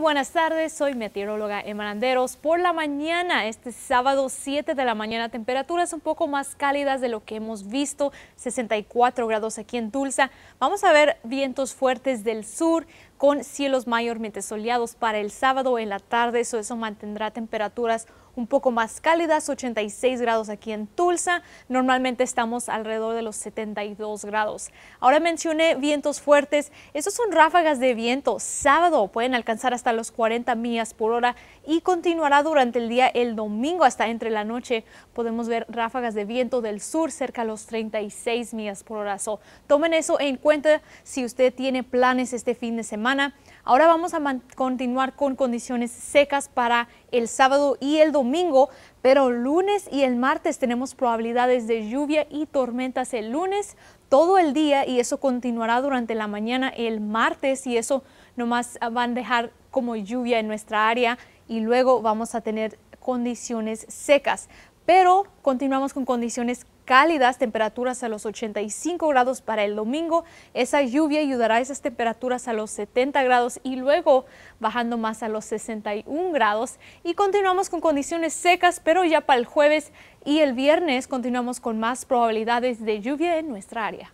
buenas tardes, soy meteoróloga Emma Landeros. Por la mañana, este sábado 7 de la mañana, temperaturas un poco más cálidas de lo que hemos visto, 64 grados aquí en Tulsa. Vamos a ver vientos fuertes del sur, con cielos mayormente soleados para el sábado en la tarde. Eso, mantendrá temperaturas un poco más cálidas, 86 grados aquí en Tulsa. Normalmente estamos alrededor de los 72 grados. Ahora mencioné vientos fuertes. Esos son ráfagas de viento. Sábado pueden alcanzar hasta los 40 millas por hora y continuará durante el día el domingo hasta entre la noche. Podemos ver ráfagas de viento del sur cerca a los 36 millas por hora. tomen eso en cuenta si usted tiene planes este fin de semana Ahora vamos a continuar con condiciones secas para el sábado y el domingo, pero lunes y el martes tenemos probabilidades de lluvia y tormentas el lunes todo el día y eso continuará durante la mañana el martes y eso nomás van a dejar como lluvia en nuestra área y luego vamos a tener condiciones secas. Pero continuamos con condiciones cálidas, temperaturas a los 85 grados para el domingo. Esa lluvia ayudará a esas temperaturas a los 70 grados y luego bajando más a los 61 grados. Y continuamos con condiciones secas, pero ya para el jueves y el viernes continuamos con más probabilidades de lluvia en nuestra área.